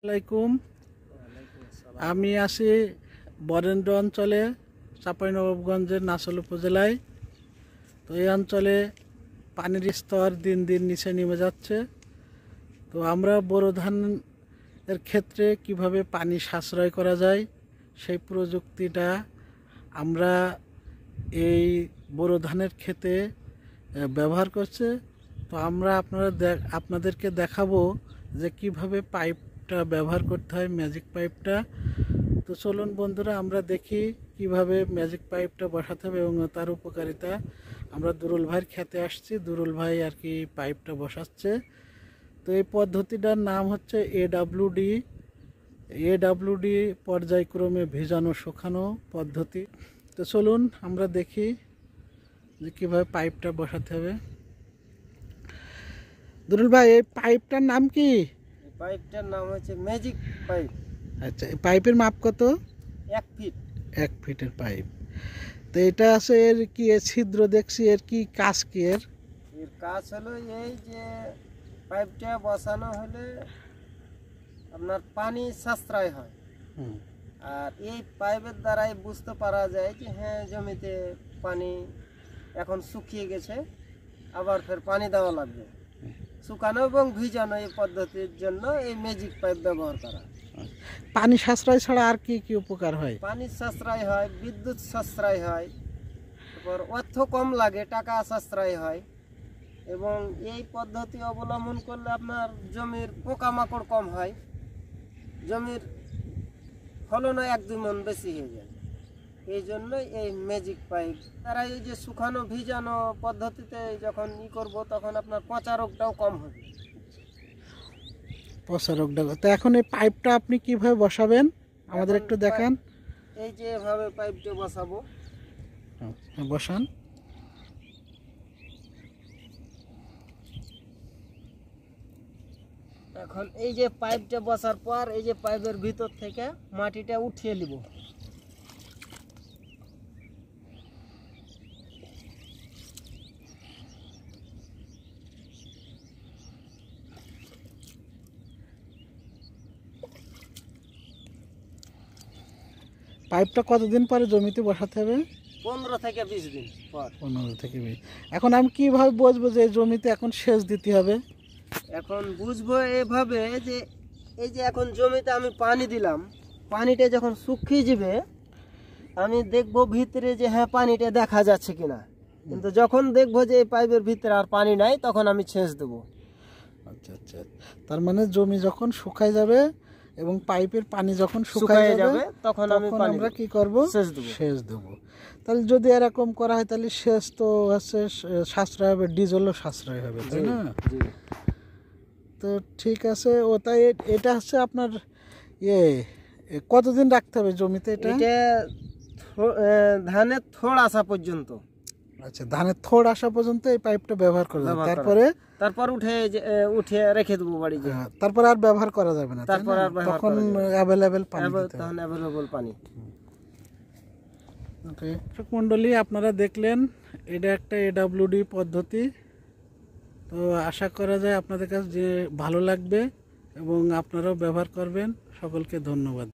আসসালামাইকুম আমি আছি বরেন্দ্র অঞ্চলে নবাবগঞ্জের নাচল উপজেলায় তো এই অঞ্চলে পানির স্তর দিন দিন নিচে নেমে যাচ্ছে তো আমরা বোরো ধানের ক্ষেত্রে কিভাবে পানি সাশ্রয় করা যায় সেই প্রযুক্তিটা আমরা এই বোরো ধানের ক্ষেতে ব্যবহার করছে তো আমরা আপনারা আপনাদেরকে দেখাবো যে কিভাবে পাইপ পাইপটা ব্যবহার করতে হয় ম্যাজিক পাইপটা তো চলুন বন্ধুরা আমরা দেখি কিভাবে ম্যাজিক পাইপটা বসাতে হবে এবং তার উপকারিতা আমরা দুরুল ভাইয়ের খেতে আসছি দুরুল ভাই আর কি পাইপটা বসাচ্ছে তো এই পদ্ধতিটার নাম হচ্ছে এডাব্লিউডি ডি পর্যায়ক্রমে ভেজানো শুকানো পদ্ধতি তো চলুন আমরা দেখি যে কীভাবে পাইপটা বসাতে হবে দুরুল ভাই এই পাইপটার নাম কি পাইপটার নাম হচ্ছে ম্যাজিক পাইপ আচ্ছা পাইপের মাপ কত এক ফিট এক ফিটের পাইপ তো এটা আছে এর কি এর ছিদ্র দেখছি এর কি কাজ কি এর এর কাজ হলো এই যে পাইপটা বসানো হলে আপনার পানি সাশ্রয় হয় আর এই পাইপের দ্বারাই বুঝতে পারা যায় যে হ্যাঁ জমিতে পানি এখন শুকিয়ে গেছে আবার ফের পানি দেওয়া লাগবে শুকানো এবং ভিজানো এই পদ্ধতির জন্য এই ম্যাজিক পাইপ ব্যবহার করা পানি সাশ্রয় ছাড়া আর কি কি উপকার হয় পানি সাশ্রয় হয় বিদ্যুৎ সাশ্রয় হয় তারপর অর্থ কম লাগে টাকা সাশ্রয় হয় এবং এই পদ্ধতি অবলম্বন করলে আপনার জমির পোকামাকড় কম হয় জমির ফলনও এক দুই মন বেশি হয়ে যায় এই জন্য এই ম্যাজিক পাইপ তারা এই যে শুকানো ভিজানো পদ্ধতিতে যখন ই করব তখন আপনার পচা রোগটাও কম হবে পচা রোগটা তো এখন এই পাইপটা আপনি কিভাবে বসাবেন আমাদের একটু দেখান এই যে এভাবে পাইপটা বসাবো আচ্ছা, বসান এখন এই যে পাইপটা বসার পর এই যে পাইপের ভিতর থেকে মাটিটা উঠিয়ে নিব পাইপটা কতদিন পরে জমিতে বসাতে হবে পনেরো থেকে বিশ দিন পর পনেরো থেকে বিশ এখন আমি কিভাবে বুঝবো যে জমিতে এখন সেচ দিতে হবে এখন বুঝবো এভাবে যে এই যে এখন জমিতে আমি পানি দিলাম পানিটা যখন শুকিয়ে যাবে আমি দেখব ভিতরে যে হ্যাঁ পানিটা দেখা যাচ্ছে কিনা কিন্তু যখন দেখব যে এই পাইপের ভিতরে আর পানি নাই তখন আমি ছেঁচ দেবো আচ্ছা আচ্ছা তার মানে জমি যখন শুকায় যাবে এবং পাইপের পানি যখন শুকায় যাবে তখন তখন আমরা কি করব সেচ দেব তাহলে যদি এরকম করা হয় তাহলে সেচ তো হচ্ছে সাশ্রয় হবে ডিজেলও সাশ্রয় হবে তাই না তো ঠিক আছে ও তাই এটা হচ্ছে আপনার ইয়ে কতদিন রাখতে হবে জমিতে এটা ধানের থোড় আসা পর্যন্ত আচ্ছা ধানের থোড় আসা পর্যন্ত এই পাইপটা ব্যবহার করে যাবে তারপরে তারপর উঠে উঠে রেখে দেবো বাড়ি হ্যাঁ, তারপর আর ব্যবহার করা যাবে না তারপর আর তখন অ্যাভেলেবেল পানি তখন অ্যাভেলেবেল পানি ওকে মণ্ডলী আপনারা দেখলেন এটা একটা এডাব্লিউডি পদ্ধতি তো আশা করা যায় আপনাদের কাছে যে ভালো লাগবে এবং আপনারাও ব্যবহার করবেন সকলকে ধন্যবাদ